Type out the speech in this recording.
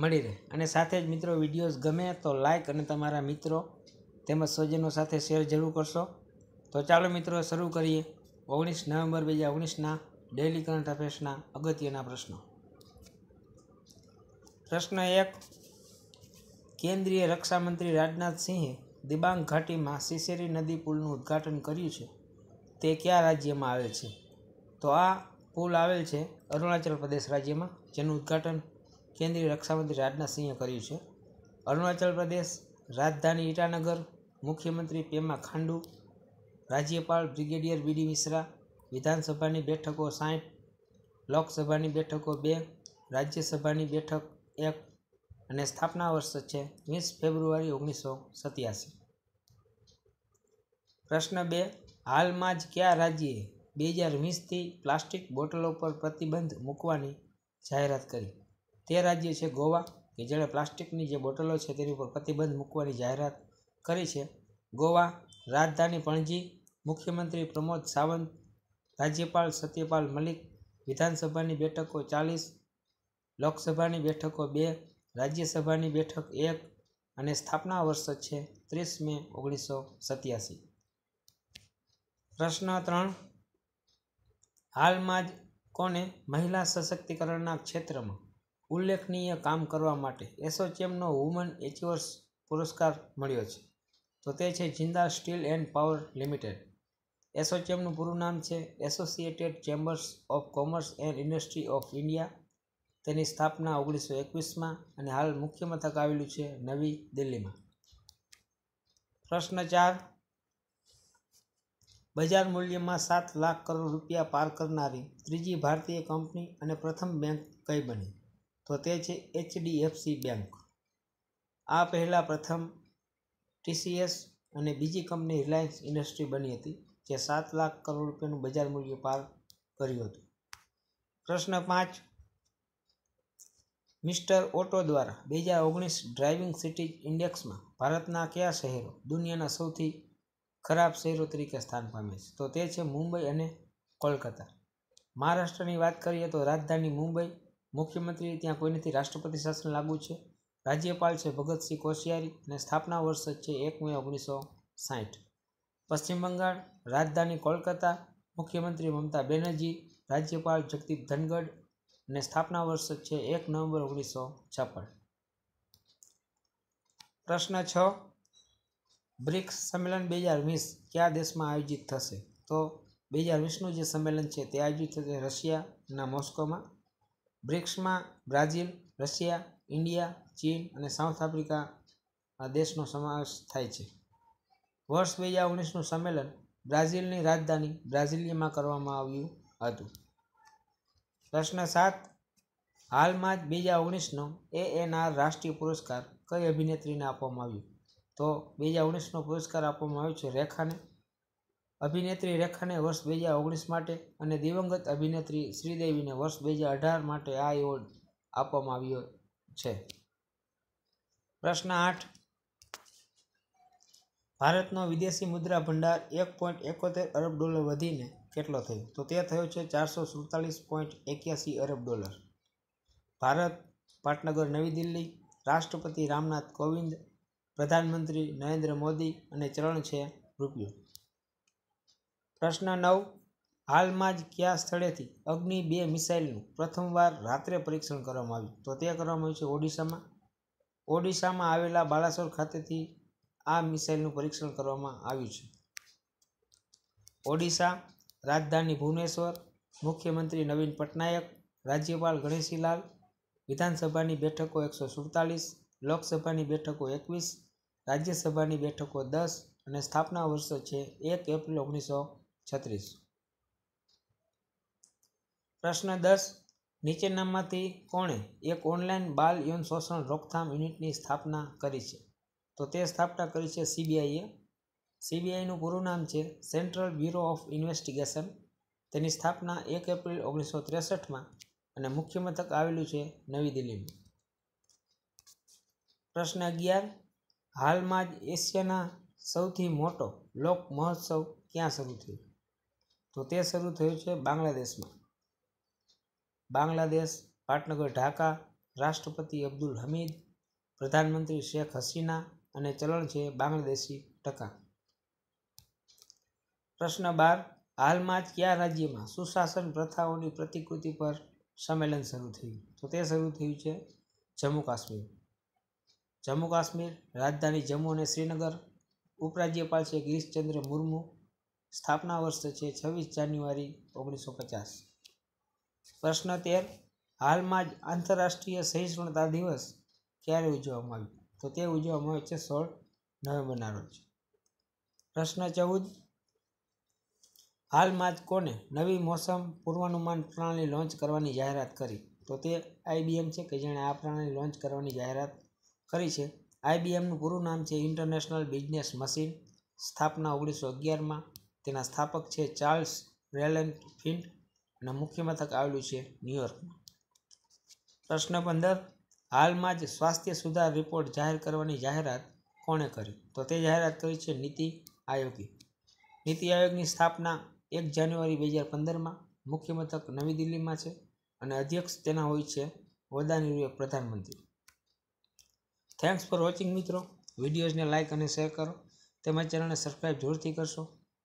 મળી રહે અને સાથે જ મિત્રો વિડીયોઝ ગમે તો લાઇક અને તમારા મિત્રો તેમજ સ્વજનો સાથે શેર જરૂર કરશો તો ચાલો મિત્રો શરૂ કરીએ ઓગણીસ નવેમ્બર બે હજાર ઓગણીસના ડેલી કરંટ અફેર્સના અગત્યના પ્રશ્નો પ્રશ્ન એક કેન્દ્રીય રક્ષામંત્રી રાજનાથસિંહે દિબાંગ ઘાટીમાં સિસેરી નદી પુલનું ઉદ્ઘાટન કર્યું છે તે કયા રાજ્યમાં આવેલ છે તો આ પુલ આવેલ છે અરુણાચલ પ્રદેશ રાજ્યમાં જેનું ઉદ્ઘાટન કેન્દ્રીય રક્ષામંત્રી રાજનાથ કર્યું છે અરુણાચલ પ્રદેશ રાજધાની ઈટાનગર મુખ્યમંત્રી પેમા ખાંડુ રાજ્યપાલ બ્રિગેડિયર બીડી મિશ્રા વિધાનસભાની બેઠકો સાઠ લોકસભાની બેઠકો બે રાજ્યસભાની બેઠક એક અને સ્થાપના વર્ષ છે વીસ ફેબ્રુઆરી ઓગણીસો સત્યાસી પ્રશ્ન બે હાલમાં જ કયા રાજ્યે બે હજાર વીસથી પ્લાસ્ટિક બોટલો પર પ્રતિબંધ મૂકવાની જાહેરાત કરી તે રાજ્ય છે ગોવા કે જેણે પ્લાસ્ટિકની જે બોટલો છે તેની ઉપર પ્રતિબંધ મૂકવાની જાહેરાત કરી છે ગોવા રાજધાની પણજી મુખ્યમંત્રી પ્રમોદ સાવંત રાજ્યપાલ સત્યપાલ મલિક વિધાનસભાની બેઠકો ચાલીસ લોકસભાની બેઠકો બે રાજ્યસભાની બેઠક એક અને સ્થાપના વર્ષ છે ત્રીસ મે ઓગણીસો સત્યાસી પ્રશ્ન ત્રણ હાલમાં જ કોને મહિલા સશક્તિકરણના ક્ષેત્રમાં ઉલ્લેખનીય કામ કરવા માટે એસોચેમનો વુમન એચિવર્સ પુરસ્કાર મળ્યો છે તો તે છે Jindal steel and power limited એસોચેમનું પૂરું નામ છે associated chambers of commerce and industry of India તેની સ્થાપના ઓગણીસો એકવીસમાં અને હાલ મુખ્ય મથક આવેલું છે નવી દિલ્હીમાં પ્રશ્ન ચાર બજાર મૂલ્યમાં સાત લાખ કરોડ રૂપિયા પાર કરનારી ત્રીજી ભારતીય કંપની અને પ્રથમ બેંક કઈ બની તો તે છે એચડીએફસી બેંક આ પહેલાં પ્રથમ ટીસીએસ અને બીજી કંપની રિલાયન્સ ઇન્ડસ્ટ્રી બની હતી જે સાત લાખ કરોડ રૂપિયાનું બજાર મૂલ્ય પાર કર્યું હતું પ્રશ્ન પાંચ મિસ્ટર ઓટો દ્વારા બે હજાર ઓગણીસ ડ્રાઇવિંગ સિટી ઇન્ડેક્સમાં ભારતના કયા શહેરો દુનિયાના સૌથી ખરાબ શહેરો તરીકે સ્થાન પામે છે તો તે છે મુંબઈ અને કોલકાતા મહારાષ્ટ્રની વાત કરીએ તો રાજધાની મુંબઈ મુખ્યમંત્રી ત્યાં કોઈ નથી રાષ્ટ્રપતિ શાસન લાગુ છે રાજ્યપાલ છે ભગતસિંહ કોશિયારી અને સ્થાપના વર્ષ છે એક મે ઓગણીસો સાઠ પશ્ચિમ બંગાળ રાજધાની કોલકાતા મુખ્યમંત્રી મમતા બેનર્જી રાજ્યપાલ જગદીપ ધનગઢ અને સ્થાપના વર્ષ છે એક નવેમ્બર ઓગણીસો છપ્પન પ્રશ્ન છ બ્રિક્સ સંમેલન બે હજાર વીસ કયા દેશમાં આયોજિત થશે તો બે હજાર વીસનું જે સંમેલન છે તે આયોજિત થશે રશિયાના મોસ્કોમાં બ્રિક્સમાં બ્રાઝિલ રશિયા ઇન્ડિયા ચીન અને સાઉથ આફ્રિકા દેશનો સમાવેશ થાય છે વર્ષ બે હજાર ઓગણીસનું સંમેલન બ્રાઝિલની રાજધાની બ્રાઝિલિયામાં કરવામાં આવ્યું હતું પ્રશ્ન સાત હાલમાં જ બે હજાર ઓગણીસનો એએનઆર રાષ્ટ્રીય પુરસ્કાર કઈ અભિનેત્રીને આપવામાં આવ્યું તો બે હજાર ઓગણીસનો પુરસ્કાર આપવામાં આવ્યો છે રેખાને અભિનેત્રી રેખાને વર્ષ બે હજાર ઓગણીસ માટે અને દિવંગત અભિનેત્રી શ્રીદેવીને વર્ષ બે હજાર અઢાર માટે આ એવોર્ડ આપવામાં આવ્યો છે પ્રશ્ન આઠ ભારતનો વિદેશી મુદ્રા ભંડાર એક પોઈન્ટ એકોતેર અરબ ડોલર વધીને કેટલો થયો તો તે થયો છે ચારસો સુડતાલીસ પોઈન્ટ એક્યાસી અરબ ડોલર ભારત પાટનગર નવી દિલ્હી રાષ્ટ્રપતિ રામનાથ કોવિંદ પ્રધાનમંત્રી નરેન્દ્ર મોદી અને ચરણ છે રૂપિયો પ્રશ્ન નવ હાલમાં જ કયા સ્થળેથી અગ્નિ બે મિસાઇલનું પ્રથમવાર રાત્રે પરીક્ષણ કરવામાં આવ્યું તો તે કરવામાં આવ્યું છે ઓડિશામાં ઓડિશામાં આવેલા બાલાસોર ખાતેથી આ મિસાઇલનું પરીક્ષણ કરવામાં આવ્યું છે ઓડિશા રાજધાની ભુવનેશ્વર મુખ્યમંત્રી નવીન પટનાયક રાજ્યપાલ ગણેશીલાલ વિધાનસભાની બેઠકો એકસો સુડતાલીસ લોકસભાની બેઠકો એકવીસ રાજ્યસભાની બેઠકો દસ અને સ્થાપના વર્ષો છે એક એપ્રિલ ઓગણીસો છત્રીસ પ્રશ્ન દસ નીચેનામાંથી કોણે એક ઓનલાઈન બાલ યૌન શોષણ રોકથામ યુનિટની સ્થાપના કરી છે તો તે સ્થાપના કરી છે સીબીઆઈએ સીબીઆઈનું પૂરું નામ છે સેન્ટ્રલ બ્યુરો ઓફ ઇન્વેસ્ટિગેશન તેની સ્થાપના એક એપ્રિલ ઓગણીસો ત્રેસઠમાં અને મુખ્ય મથક આવેલું છે નવી દિલ્હીમાં પ્રશ્ન અગિયાર હાલમાં જ એશિયાના સૌથી મોટો લોક મહોત્સવ ક્યાં શરૂ થયો તો તે શરૂ થયું છે બાંગ્લાદેશમાં બાંગ્લાદેશ પાટનગર ઢાકા રાષ્ટ્રપતિ અબ્દુલ હમીદ પ્રધાનમંત્રી શેખ હસીના અને ચલણ છે બાંગ્લાદેશી ટકા પ્રશ્ન બાર હાલમાં જ કયા રાજ્યમાં સુશાસન પ્રથાઓની પ્રતિકૃતિ પર સંમેલન શરૂ થયું તો તે શરૂ થયું છે જમ્મુ કાશ્મીર જમ્મુ કાશ્મીર રાજધાની જમ્મુ અને શ્રીનગર ઉપરાજ્યપાલ છે ગિરીશચંદ્ર મુર્મુ સ્થાપના વર્ષ છે છવ્વીસ જાન્યુઆરી ઓગણીસો પચાસ પ્રશ્ન તેર હાલમાં જ આંતરરાષ્ટ્રીય સહિષ્ણુતા દિવસ ક્યારે ઉજવવામાં આવ્યો તો તે ઉજવવામાં આવે છે સોળ નવેમ્બરના રોજ પ્રશ્ન ચૌદ હાલમાં જ કોને નવી મોસમ પૂર્વાનુમાન પ્રણાલી લોન્ચ કરવાની જાહેરાત કરી તો તે આઈબીએમ છે કે જેણે આ પ્રણાલી લોન્ચ કરવાની જાહેરાત કરી છે આઈબીએમનું પૂરું નામ છે ઇન્ટરનેશનલ બિઝનેસ મશીન સ્થાપના ઓગણીસો અગિયારમાં તેના સ્થાપક છે ચાર્લ્સ રેલેન્ડ ફિન્ટ અને મુખ્ય મથક આવેલું છે ન્યુયોર્કમાં પ્રશ્ન પંદર હાલમાં જ સ્વાસ્થ્ય સુધાર રિપોર્ટ જાહેર કરવાની જાહેરાત કોણે કરી તો તે જાહેરાત કરી છે નીતિ આયોગે નીતિ આયોગની સ્થાપના એક જાન્યુઆરી બે હજાર પંદરમાં મુખ્ય મથક નવી દિલ્હીમાં છે અને અધ્યક્ષ તેના હોય છે વદાની પ્રધાનમંત્રી થેન્ક્સ ફોર વોચિંગ મિત્રો વિડીયોઝને લાઇક અને શેર કરો તેમજ ચેનલને સબસ્ક્રાઈબ જરૂરથી કરશો